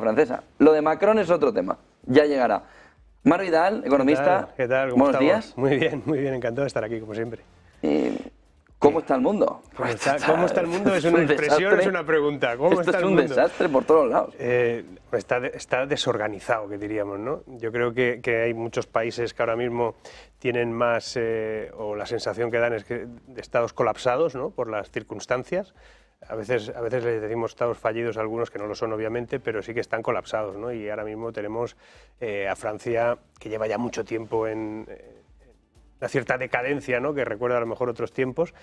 francesa. Lo de Macron es otro tema, ya llegará. marvidal Vidal, economista. tal? buenos días. Muy bien, muy bien, encantado de estar aquí, como siempre. ¿Cómo está el mundo? ¿Cómo está, el mundo? Es una expresión, es una pregunta. ¿Cómo está es un desastre por todos lados. Eh, está, desorganizado, que diríamos, ¿no? Yo creo que, hay muchos países que ahora mismo tienen más, eh, o la sensación que dan es que de estados colapsados, ¿no? Por las circunstancias a veces, a veces les decimos estados fallidos a algunos que no lo son obviamente, pero sí que están colapsados, ¿no? Y ahora mismo tenemos eh, a Francia que lleva ya mucho tiempo en, una cierta decadencia, ¿no? Que recuerda a lo mejor otros tiempos,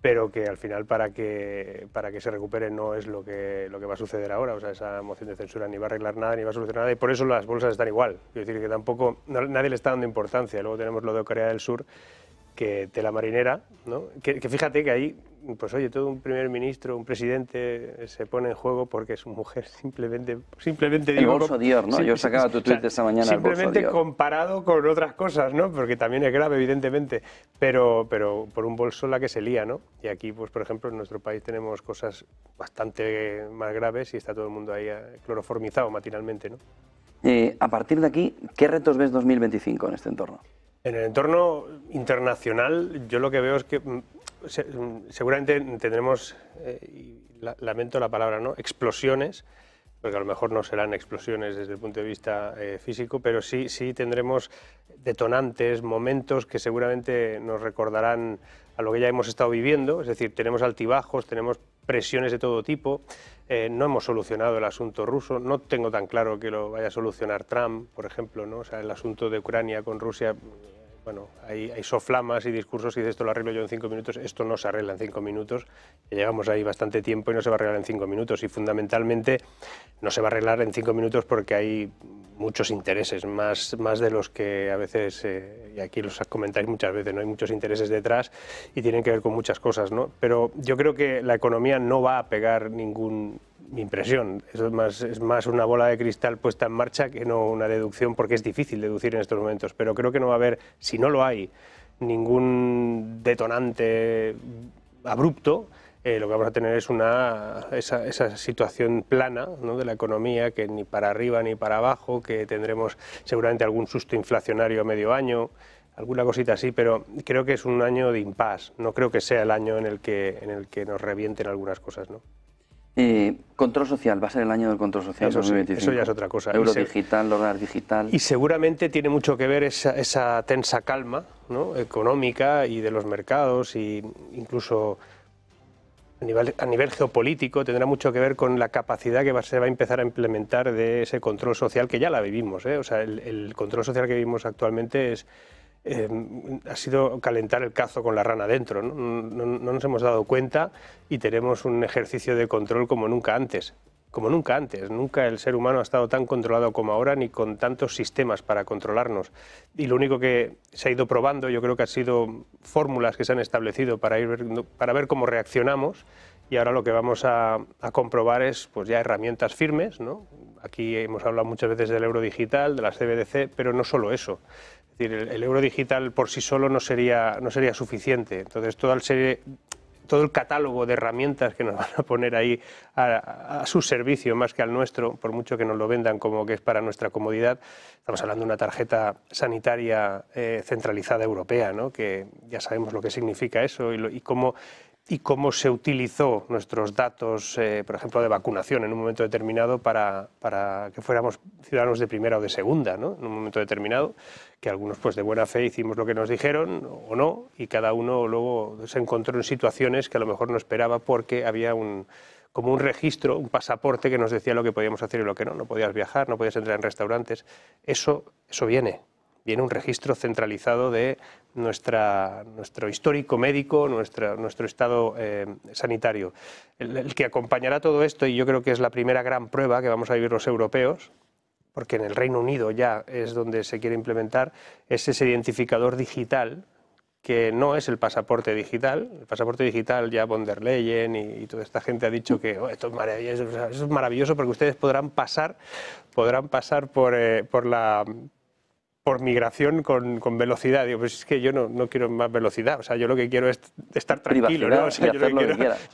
pero que al final para que, para que se recupere no es lo que, lo que va a suceder ahora. O sea, esa moción de censura ni va a arreglar nada, ni va a solucionar nada, y por eso las bolsas están igual. Es decir, que tampoco, nadie le está dando importancia. Luego tenemos lo de Corea del Sur, que la marinera, ¿no? que, fíjate que ahí, pues oye, todo un primer ministro, un presidente eh, se pone en juego porque es mujer, simplemente, simplemente el digo... Bolso ¿no? Yo sacaba tu tweet esa mañana. Simplemente comparado con otras cosas, ¿no? Porque también es grave, evidentemente, pero, pero por un bolso la que se lía, ¿no? Y aquí, pues por ejemplo, en nuestro país tenemos cosas bastante eh, más graves y está todo el mundo ahí eh, cloroformizado matinalmente, ¿no? a partir de aquí, ¿qué retos ves 2025 en este entorno? En el entorno internacional, yo lo que veo es que mm, mm, seguramente tendremos, eh, lamento la palabra, ¿no? explosiones, porque a lo mejor no serán explosiones desde el punto de vista eh, físico, pero sí, sí tendremos detonantes, momentos que seguramente nos recordarán a lo que ya hemos estado viviendo, es decir, tenemos altibajos, tenemos presiones de todo tipo, eh, no hemos solucionado el asunto ruso, no tengo tan claro que lo vaya a solucionar Trump, por ejemplo, ¿no? sea, el asunto de Ucrania con Rusia bueno, hay, soflamas y discursos y dices esto lo arreglo yo en cinco minutos, esto no se arregla en cinco minutos, llevamos ahí bastante tiempo y no se va a arreglar en cinco minutos y fundamentalmente no se va a arreglar en cinco minutos porque hay muchos intereses, más, más de los que a veces, eh, y aquí los comentáis muchas veces, no hay muchos intereses detrás y tienen que ver con muchas cosas, ¿no? Pero yo creo que la economía no va a pegar ningún mi impresión. es más, es más una bola de cristal puesta en marcha que no una deducción, porque es difícil deducir en estos momentos. Pero creo que no va a haber, si no lo hay, ningún detonante abrupto. Eh, lo que vamos a tener es una, esa, situación plana ¿no? de la economía, que ni para arriba ni para abajo, que tendremos seguramente algún susto inflacionario a medio año, alguna cosita así, pero creo que es un año de impas. No creo que sea el año en el que, en el que nos revienten algunas cosas. ¿no? Eh, control social, va a ser el año del control social eso ya es otra cosa. Euro digital, digital. Y seguramente tiene mucho que ver esa, tensa calma económica y de los mercados, y incluso a nivel, a nivel, geopolítico tendrá mucho que ver con la capacidad que se va a empezar a implementar de ese control social que ya la vivimos. ¿eh? O sea, el, control social que vivimos actualmente es, eh, ha sido calentar el cazo con la rana dentro. ¿no? nos hemos dado cuenta y tenemos un ejercicio de control como nunca antes como nunca antes. Nunca el ser humano ha estado tan controlado como ahora, ni con tantos sistemas para controlarnos. Y lo único que se ha ido probando, yo creo que han sido fórmulas que se han establecido para, ir, para ver cómo reaccionamos. Y ahora lo que vamos a, comprobar es pues ya herramientas firmes. ¿no? Aquí hemos hablado muchas veces del euro digital, de la CBDC, pero no solo eso el, euro digital por sí solo no sería, no sería suficiente. Entonces, todo el, todo el catálogo de herramientas que nos van a poner ahí a, su servicio más que al nuestro, por mucho que nos lo vendan como que es para nuestra comodidad, estamos hablando de una tarjeta sanitaria eh, centralizada europea, ¿no? que ya sabemos lo que significa eso y, y cómo y cómo se utilizó nuestros datos, eh, por ejemplo, de vacunación en un momento determinado para, que fuéramos ciudadanos de primera o de segunda, ¿no? en un momento determinado, que algunos pues de buena fe hicimos lo que nos dijeron o no, y cada uno luego se encontró en situaciones que a lo mejor no esperaba porque había un, como un registro, un pasaporte que nos decía lo que podíamos hacer y lo que no, no podías viajar, no podías entrar en restaurantes, eso, eso viene, viene un registro centralizado de nuestra, nuestro histórico médico, nuestra, nuestro estado eh, sanitario. El, que acompañará todo esto, y yo creo que es la primera gran prueba que vamos a vivir los europeos, porque en el Reino Unido ya es donde se quiere implementar, es ese identificador digital que no es el pasaporte digital. El pasaporte digital ya von der Leyen y, toda esta gente ha dicho que oh, esto, es maravilloso, porque ustedes podrán pasar, podrán pasar por, eh, por, la, por migración con, con velocidad. Digo, pues es que yo no, no, quiero más velocidad, o sea, yo lo que quiero es estar tranquilo, ¿no? O sea, yo,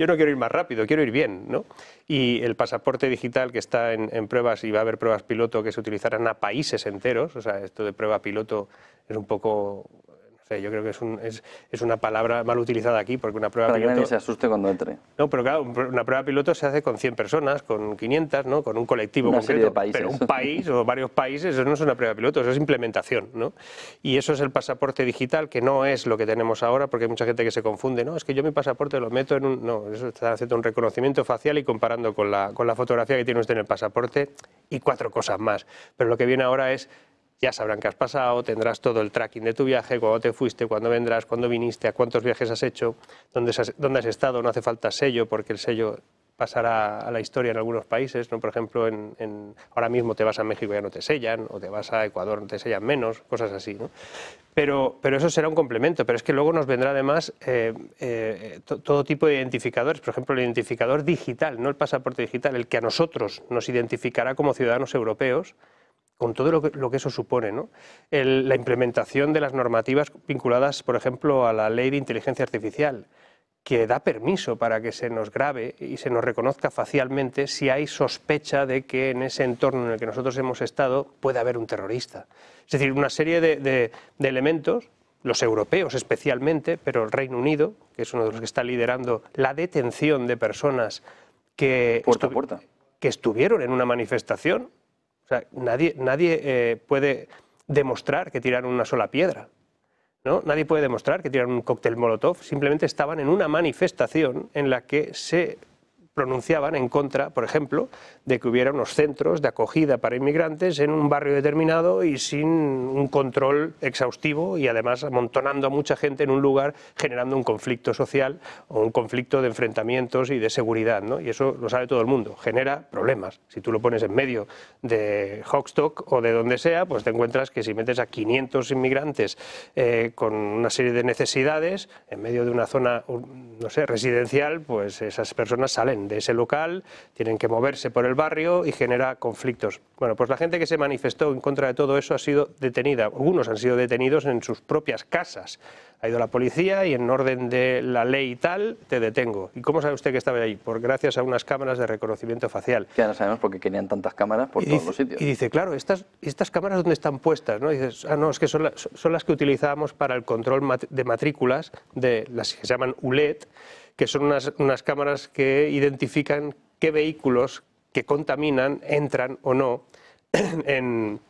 no quiero, ir más rápido, quiero ir bien, ¿no? Y el pasaporte digital que está en, pruebas y va a haber pruebas piloto que se utilizarán a países enteros, o sea, esto de prueba piloto es un poco yo creo que es, una palabra mal utilizada aquí, porque una prueba Para piloto... que nadie se asuste cuando entre. No, pero claro, una prueba piloto se hace con 100 personas, con 500, ¿no? Con un colectivo una Pero un país o varios países, eso no es una prueba piloto, eso es implementación, ¿no? Y eso es el pasaporte digital, que no es lo que tenemos ahora, porque hay mucha gente que se confunde, ¿no? Es que yo mi pasaporte lo meto en un... No, eso está haciendo un reconocimiento facial y comparando con la, con la fotografía que tiene usted en el pasaporte y cuatro cosas más. Pero lo que viene ahora es ya sabrán qué has pasado, tendrás todo el tracking de tu viaje, cuándo te fuiste, cuándo vendrás, cuándo viniste, a cuántos viajes has hecho, dónde has, estado, no hace falta sello porque el sello pasará a la historia en algunos países, ¿no? por ejemplo, en, ahora mismo te vas a México y ya no te sellan, o te vas a Ecuador no te sellan menos, cosas así. Pero, pero eso será un complemento, pero es que luego nos vendrá además eh, eh, todo tipo de identificadores, por ejemplo, el identificador digital, no el pasaporte digital, el que a nosotros nos identificará como ciudadanos europeos con todo lo que, eso supone. la implementación de las normativas vinculadas, por ejemplo, a la ley de inteligencia artificial, que da permiso para que se nos grabe y se nos reconozca facialmente si hay sospecha de que en ese entorno en el que nosotros hemos estado puede haber un terrorista. Es decir, una serie de, elementos los europeos especialmente, pero el Reino Unido, que es uno de los que está liderando la detención de personas que, que estuvieron en una manifestación nadie, nadie eh, puede demostrar que tiraron una sola piedra. ¿no? Nadie puede demostrar que tiraron un cóctel Molotov. Simplemente estaban en una manifestación en la que se pronunciaban en contra, por ejemplo, de que hubiera unos centros de acogida para inmigrantes en un barrio determinado y sin un control exhaustivo y además amontonando a mucha gente en un lugar generando un conflicto social o un conflicto de enfrentamientos y de seguridad. Y eso lo sabe todo el mundo, genera problemas. Si tú lo pones en medio de Hockstock o de donde sea, pues te encuentras que si metes a 500 inmigrantes eh, con una serie de necesidades en medio de una zona, no sé, residencial, pues esas personas salen de ese local, tienen que moverse por el barrio y genera conflictos. Bueno, pues la gente que se manifestó en contra de todo eso ha sido detenida. Algunos han sido detenidos en sus propias casas. Ha ido la policía y en orden de la ley y tal, te detengo. ¿Y cómo sabe usted que estaba ahí? Por gracias a unas cámaras de reconocimiento facial. ya no sabemos porque tenían tantas cámaras por todos los sitios. Y dice, claro, estas, estas cámaras dónde están puestas, ¿no? dices, ah, no, es que son, las que utilizábamos para el control de matrículas de las que se llaman ULED, que son unas, cámaras que identifican qué vehículos que contaminan entran o no en,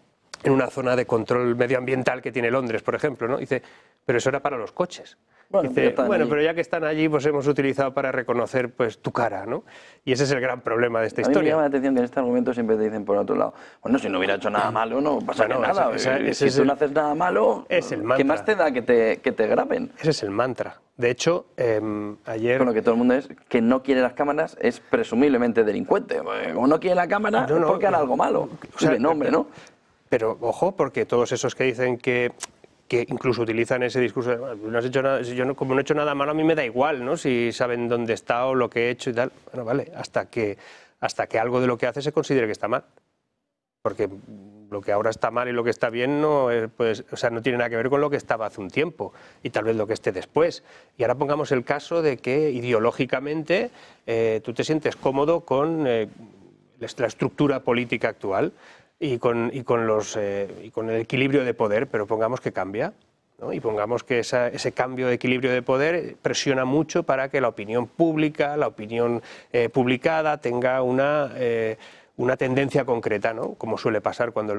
una zona de control medioambiental que tiene Londres, por ejemplo. ¿no? dice, pero eso era para los coches. Bueno, pero, ya que están allí, pues hemos utilizado para reconocer pues, tu cara, ¿no? Y ese es el gran problema de esta historia. Mí me llama la atención que en este argumento siempre te dicen por otro lado, bueno, si no hubiera hecho nada malo, no pasa nada. Eh, si tú no haces nada malo, es el ¿qué más te da que te, que te graben? Ese es el mantra. De hecho, em, ayer... Lo que todo el mundo es que no quiere las cámaras es presumiblemente delincuente. Como eh, no quiere la cámara porque algo malo. O nombre, ¿no? Pero ojo, porque todos esos que dicen que que incluso utilizan ese discurso de, no hecho nada, yo como no he hecho nada malo, a mí me da igual, ¿no? Si saben dónde está o lo que he hecho y tal. Bueno, vale, hasta que, hasta que algo de lo que hace se considere que está mal. Porque lo que ahora está mal y lo que está bien no, pues, o sea, no tiene nada que ver con lo que estaba hace un tiempo y tal vez lo que esté después. Y ahora pongamos el caso de que ideológicamente eh, tú te sientes cómodo con eh, la estructura política actual y con, y con, los, eh, y con el equilibrio de poder, pero pongamos que cambia. ¿no? Y pongamos que ese cambio de equilibrio de poder presiona mucho para que la opinión pública, la opinión eh, publicada, tenga una, eh, una tendencia concreta, ¿no? como suele pasar cuando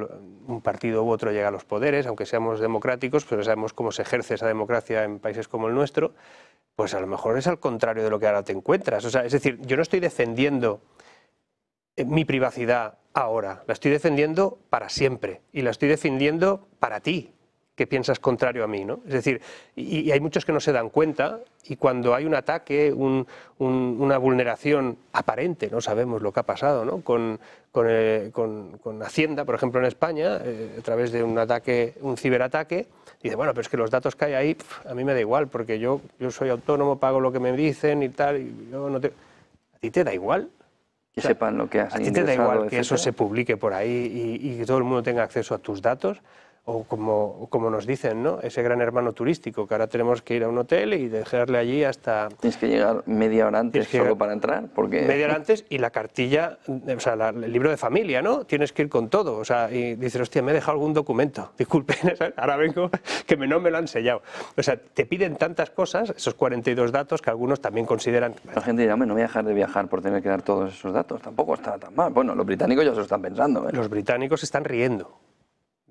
un partido u otro llega a los poderes, aunque seamos democráticos, pero sabemos cómo se ejerce esa democracia en países como el nuestro, pues a lo mejor es al contrario de lo que ahora te encuentras. O sea, es decir, yo no estoy defendiendo mi privacidad ahora, la estoy defendiendo para siempre y la estoy defendiendo para ti, que piensas contrario a mí, ¿no? Es decir, y, hay muchos que no se dan cuenta y cuando hay un ataque, una vulneración aparente, no sabemos lo que ha pasado, ¿no? Con, eh, Hacienda, por ejemplo, en España, eh, a través de un ataque, un ciberataque, dice, bueno, pero es que los datos que hay ahí, a mí me da igual, porque yo, yo soy autónomo, pago lo que me dicen y tal, y yo no te... ¿A ti te da igual? que sepan lo que A ti te da igual que eso se publique por ahí y, que todo el mundo tenga acceso a tus datos, o como, como nos dicen, ¿no? Ese gran hermano turístico, que ahora tenemos que ir a un hotel y dejarle allí hasta... Tienes que llegar media hora antes solo para entrar, porque... Media hora antes y la cartilla, o sea, el libro de familia, ¿no? Tienes que ir con todo, o sea, y dices, hostia, me he dejado algún documento, disculpen, ahora vengo, que me, no me lo han sellado. O sea, te piden tantas cosas, esos 42 datos, que algunos también consideran... La gente dirá, no voy a dejar de viajar por tener que dar todos esos datos, tampoco está tan mal. Bueno, los británicos ya se lo están pensando, ¿eh? Los británicos están riendo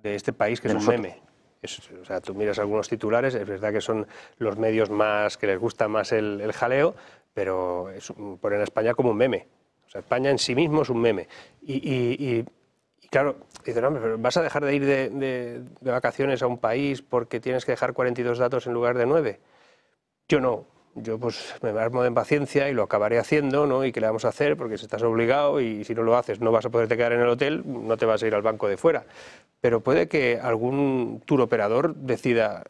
de este país que es un meme. o sea, tú miras algunos titulares, es verdad que son los medios más que les gusta más el, jaleo, pero es, ponen a España como un meme. O sea, España en sí mismo es un meme. Y, claro, dicen, hombre, pero ¿vas a dejar de ir de, de vacaciones a un país porque tienes que dejar 42 datos en lugar de 9? Yo no, yo pues me armo en paciencia y lo acabaré haciendo, ¿no? Y qué le vamos a hacer porque si estás obligado y si no lo haces no vas a poderte quedar en el hotel, no te vas a ir al banco de fuera. Pero puede que algún tour operador decida,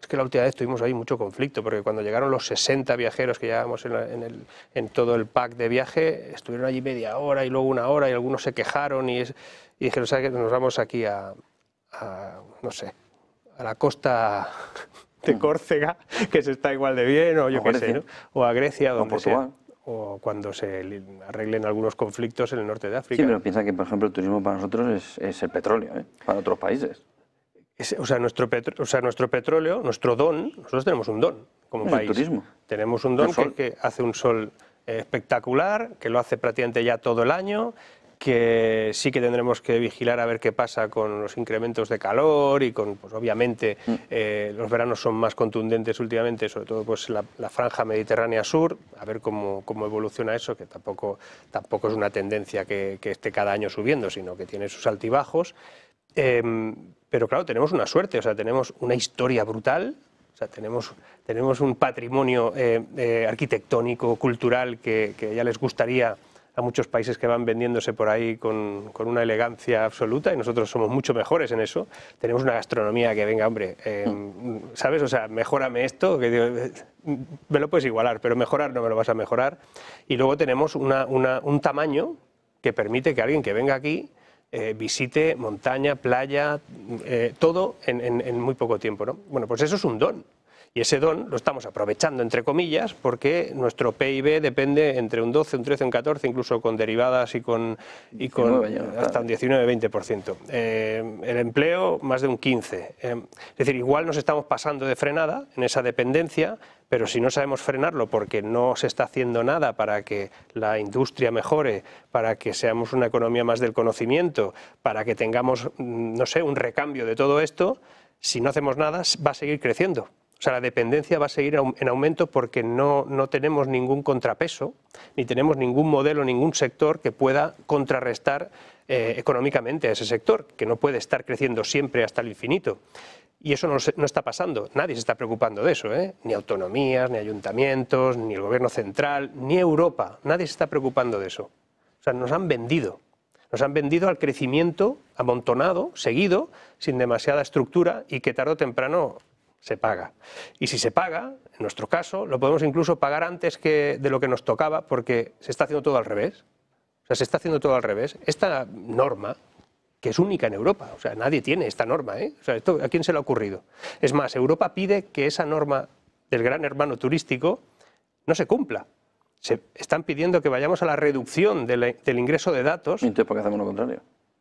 es que la última vez tuvimos ahí mucho conflicto, porque cuando llegaron los 60 viajeros que llevábamos en, el, en todo el pack de viaje, estuvieron allí media hora y luego una hora y algunos se quejaron y, y dijeron, ¿sabes qué? Nos vamos aquí a, a, no sé, a la costa de mm. Córcega, que se está igual de bien, o yo qué sé, o a Grecia, o cuando se arreglen algunos conflictos en el norte de África. Sí, pero piensa que, por ejemplo, el turismo para nosotros es, es el petróleo, ¿eh? para otros países. o, sea, nuestro o sea, nuestro petróleo, nuestro don, nosotros tenemos un don como país. turismo. Tenemos un don que, hace un sol eh, espectacular, que lo hace prácticamente ya todo el año, que sí que tendremos que vigilar a ver qué pasa con los incrementos de calor y con, pues obviamente, mm. eh, los veranos son más contundentes últimamente, sobre todo pues la, franja mediterránea sur, a ver cómo, evoluciona eso, que tampoco, tampoco es una tendencia que, esté cada año subiendo, sino que tiene sus altibajos. Em, pero claro, tenemos una suerte, o sea, tenemos una historia brutal, o sea, tenemos, tenemos un patrimonio eh, eh, arquitectónico, cultural, que ya les gustaría a muchos países que van vendiéndose por ahí con, una elegancia absoluta y nosotros somos mucho mejores en eso. Tenemos una gastronomía que, venga, hombre, eh, ¿sabes? O sea, mejórame esto, que digo, me lo puedes igualar, pero mejorar no me lo vas a mejorar. Y luego tenemos un tamaño que permite que alguien que venga aquí eh, visite montaña, playa, eh, todo en, muy poco tiempo. Bueno, pues eso es un don. Y ese don lo estamos aprovechando, entre comillas, porque nuestro PIB depende entre un 12, un 13, un 14, incluso con derivadas y con, hasta un 19-20%. Eh, el empleo, más de un 15%. Eh, es decir, igual nos estamos pasando de frenada en esa dependencia, pero si no sabemos frenarlo porque no se está haciendo nada para que la industria mejore, para que seamos una economía más del conocimiento, para que tengamos, mm, no sé, un recambio de todo esto, si no hacemos nada va a seguir creciendo. O sea, la dependencia va a seguir en aumento porque no, no, tenemos ningún contrapeso, ni tenemos ningún modelo, ningún sector que pueda contrarrestar eh, económicamente a ese sector, que no puede estar creciendo siempre hasta el infinito. Y eso no, está pasando, nadie se está preocupando de eso, ¿eh? ni autonomías, ni ayuntamientos, ni el gobierno central, ni Europa, nadie se está preocupando de eso. O sea, nos han vendido, nos han vendido al crecimiento amontonado, seguido, sin demasiada estructura y que tarde o temprano se paga. Y si se paga, en nuestro caso, lo podemos incluso pagar antes que de lo que nos tocaba porque se está haciendo todo al revés. O sea, se está haciendo todo al revés. Esta norma, que es única en Europa, o sea, nadie tiene esta norma, ¿eh? O sea, esto, ¿a quién se le ha ocurrido? Es más, Europa pide que esa norma del gran hermano turístico no se cumpla. Se están pidiendo que vayamos a la reducción del ingreso de datos. ¿Y entonces por qué hacemos lo contrario?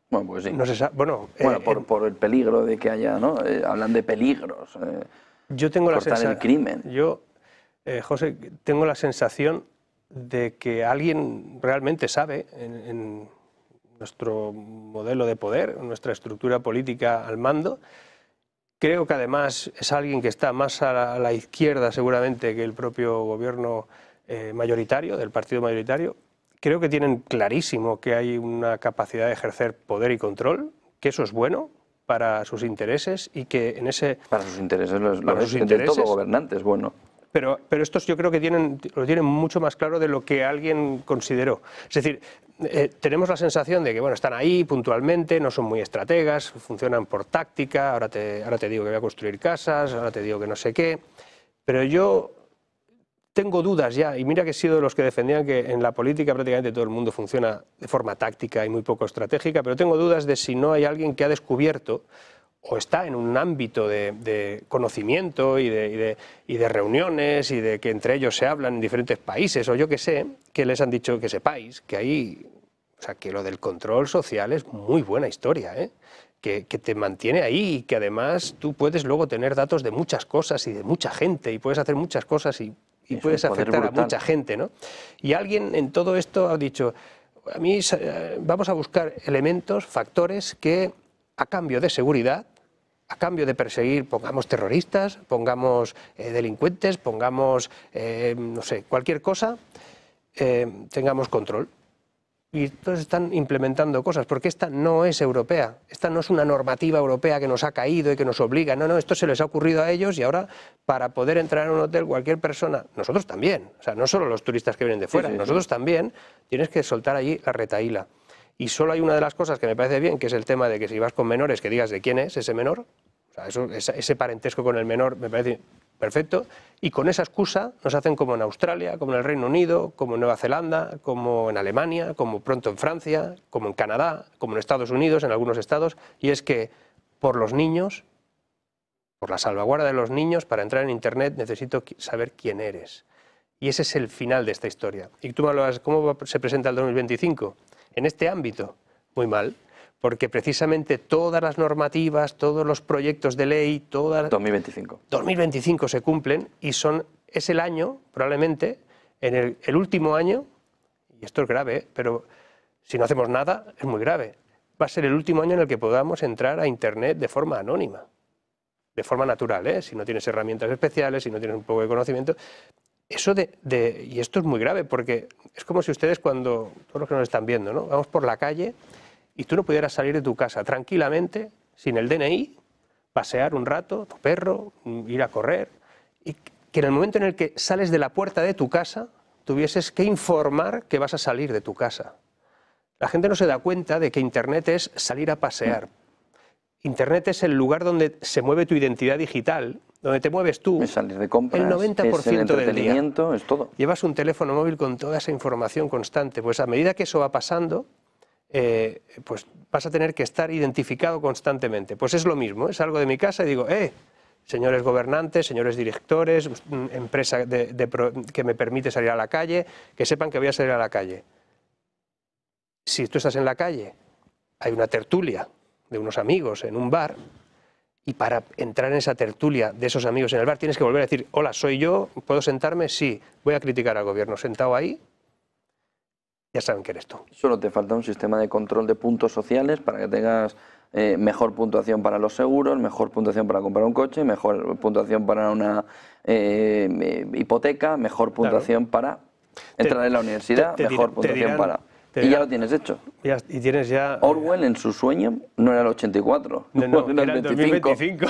Bueno, pues sí. No se bueno, eh, bueno eh, por, el peligro de que haya, ¿no? Eh, hablan de peligros. yo tengo la sensación. el crimen. Yo, José, tengo la sensación de que alguien realmente sabe en, nuestro modelo de poder, nuestra estructura política al mando. Creo que además es alguien que está más a la izquierda seguramente que el propio gobierno mayoritario, del partido mayoritario, creo que tienen clarísimo que hay una capacidad de ejercer poder y control, que eso es bueno para sus intereses y que en ese... Para sus intereses, los, para sus intereses, todo gobernante bueno. Pero, pero, estos yo creo que tienen, lo tienen mucho más claro de lo que alguien consideró. Es decir, eh, tenemos la sensación de que bueno, están ahí puntualmente, no son muy estrategas, funcionan por táctica, ahora te, ahora te digo que voy a construir casas, ahora te digo que no sé qué, pero yo tengo dudas ya, y mira que he sido de los que defendían que en la política prácticamente todo el mundo funciona de forma táctica y muy poco estratégica, pero tengo dudas de si no hay alguien que ha descubierto o está en un ámbito de, conocimiento y de, reuniones y de que entre ellos se hablan en diferentes países, o yo que sé, que les han dicho que sepáis que ahí, o sea, que lo del control social es muy buena historia, ¿eh? Que, que, te mantiene ahí y que además tú puedes luego tener datos de muchas cosas y de mucha gente y puedes hacer muchas cosas y y puedes afectar a mucha gente, ¿no? Y alguien en todo esto ha dicho, a mí eh, vamos a buscar elementos, factores que a cambio de seguridad, a cambio de perseguir, pongamos terroristas, pongamos eh, delincuentes, pongamos, eh, no sé, cualquier cosa, tengamos control y todos están implementando cosas, porque esta no es europea, esta no es una normativa europea que nos ha caído y que nos obliga, no, no, esto se les ha ocurrido a ellos y ahora para poder entrar a un hotel cualquier persona, nosotros también, o sea, no solo los turistas que vienen de fuera, nosotros también, tienes que soltar allí la retaíla. Y solo hay una de las cosas que me parece bien, que es el tema de que si vas con menores, que digas de quién es ese menor, o sea, ese parentesco con el menor me parece perfecto. Y con esa excusa nos hacen como en Australia, como en el Reino Unido, como en Nueva Zelanda, como en Alemania, como pronto en Francia, como en Canadá, como en Estados Unidos, en algunos estados, y es que por los niños, por la salvaguarda de los niños, para entrar en Internet necesito saber quién eres. Y ese es el final de esta historia. Y tú me ¿cómo se presenta el 2025? En este ámbito, muy mal porque precisamente todas las normativas, todos los proyectos de ley, todas... 2025. 2025 se cumplen y son, es el año, probablemente, en el, último año, y esto es grave, ¿eh? pero si no hacemos nada es muy grave, va a ser el último año en el que podamos entrar a Internet de forma anónima, de forma natural, ¿eh? si no tienes herramientas especiales, si no tienes un poco de conocimiento, eso de, y esto es muy grave porque es como si ustedes cuando, todos los que nos están viendo, ¿no? vamos por la calle y tú no pudieras salir de tu casa tranquilamente, sin el DNI, pasear un rato, tu perro, ir a correr, y que en el momento en el que sales de la puerta de tu casa, tuvieses que informar que vas a salir de tu casa. La gente no se da cuenta de que Internet es salir a pasear. Internet es el lugar donde se mueve tu identidad digital, donde te mueves tú. de el 90% del día. Es todo. Llevas un teléfono móvil con toda esa información constante. Pues a medida que eso va pasando, eh, pues vas a tener que estar identificado constantemente. Pues es lo mismo, es ¿eh? algo de mi casa y digo, eh, señores gobernantes, señores directores, mm, empresa que me permite salir a la calle, que sepan que voy a salir a la calle. Si tú estás en la calle, hay una tertulia de unos amigos en un bar, y para entrar en esa tertulia de esos amigos en el bar tienes que volver a decir, hola, soy yo, ¿puedo sentarme? Sí, voy a criticar al gobierno. Sentado ahí, ya saben que eres tú. Solo te falta un sistema de control de puntos sociales para que tengas eh, mejor puntuación para los seguros, mejor puntuación para comprar un coche, mejor puntuación para una eh, eh, hipoteca, mejor puntuación para entrar en la universidad, mejor puntuación para y ya lo tienes hecho. y tienes ya... Orwell en su sueño no era el 84, no, era el 2025.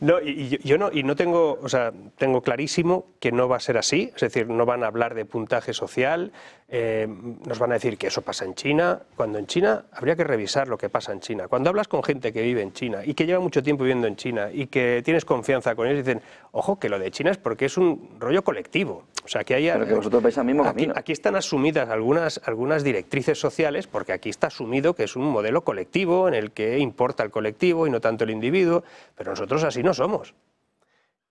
No, y, yo no, y no tengo, o sea, tengo clarísimo que no va a ser así, es decir, no van a hablar de puntaje social, eh, nos van a decir que eso pasa en China, cuando en China habría que revisar lo que pasa en China. Cuando hablas con gente que vive en China y que lleva mucho tiempo viviendo en China y que tienes confianza con ellos, dicen, ojo, que lo de China es porque es un rollo colectivo. O sea, aquí, están asumidas algunas, algunas directrices sociales, porque aquí está asumido que es un modelo colectivo en el que importa el colectivo y no tanto el individuo, pero nosotros así no somos.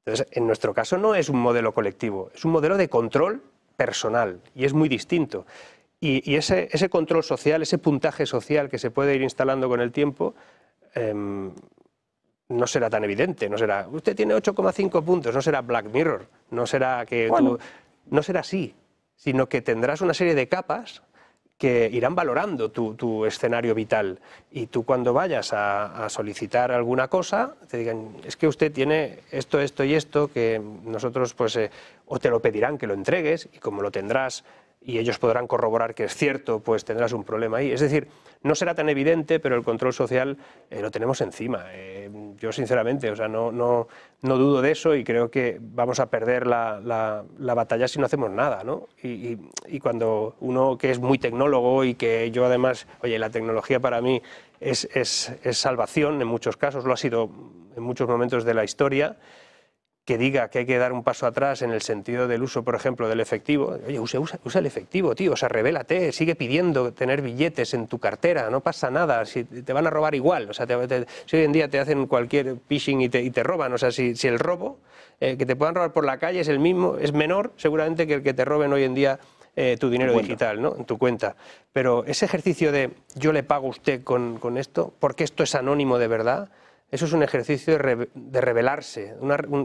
Entonces, en nuestro caso no es un modelo colectivo, es un modelo de control personal y es muy distinto. Y, ese, ese, control social, ese puntaje social que se puede ir instalando con el tiempo, em, no será tan evidente, no será, usted tiene 8,5 puntos, no será Black Mirror, no será que no será así, sino que tendrás una serie de capas que irán valorando tu, escenario vital. Y tú cuando vayas a, solicitar alguna cosa, te digan, es que usted tiene esto, esto y esto, que nosotros pues, eh, o te lo pedirán que lo entregues, y como lo tendrás y ellos podrán corroborar que es cierto, pues tendrás un problema ahí. Es decir, no será tan evidente, pero el control social eh, lo tenemos encima. Eh, yo, sinceramente, o sea, no, no, no, dudo de eso y creo que vamos a perder la, la, batalla si no hacemos nada, ¿no? Y, y, y, cuando uno que es muy tecnólogo y que yo además, oye, la tecnología para mí es, es, es salvación en muchos casos, lo ha sido en muchos momentos de la historia, que diga que hay que dar un paso atrás en el sentido del uso, por ejemplo, del efectivo. Oye, usa, el efectivo, tío, o sea, revélate, sigue pidiendo tener billetes en tu cartera, no pasa nada, si te van a robar igual. O sea, si hoy en día te hacen cualquier phishing y te, roban, o sea, si, el robo eh, que te puedan robar por la calle es el mismo, es menor seguramente que el que te roben hoy en día eh, tu dinero digital, ¿no? En tu cuenta. Pero ese ejercicio de yo le pago a usted con esto, porque esto es anónimo de verdad, eso es un ejercicio de, revelarse.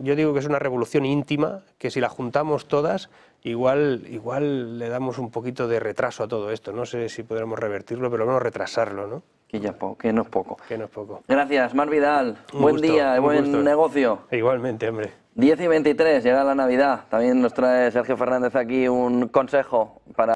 yo digo que es una revolución íntima, que si la juntamos todas, igual, igual le damos un poquito de retraso a todo esto. No sé si podremos revertirlo, pero al menos retrasarlo, ¿no? Que, no es poco. Que no es poco. Gracias, Mar Vidal. buen día, buen negocio. Igualmente, hombre. 10 y 23, llega la Navidad. También nos trae Sergio Fernández aquí un consejo para...